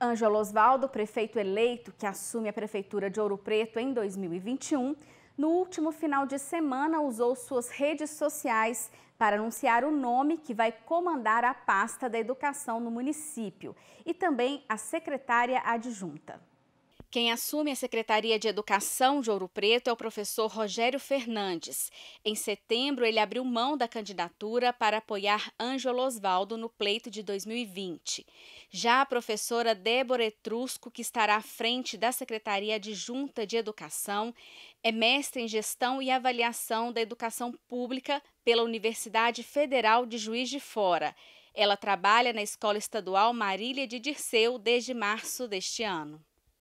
Ângelo Osvaldo, prefeito eleito que assume a prefeitura de Ouro Preto em 2021, no último final de semana usou suas redes sociais para anunciar o nome que vai comandar a pasta da educação no município e também a secretária adjunta. Quem assume a Secretaria de Educação de Ouro Preto é o professor Rogério Fernandes. Em setembro, ele abriu mão da candidatura para apoiar Ângelo Osvaldo no pleito de 2020. Já a professora Débora Etrusco, que estará à frente da Secretaria Adjunta de Educação, é mestre em Gestão e Avaliação da Educação Pública pela Universidade Federal de Juiz de Fora. Ela trabalha na Escola Estadual Marília de Dirceu desde março deste ano.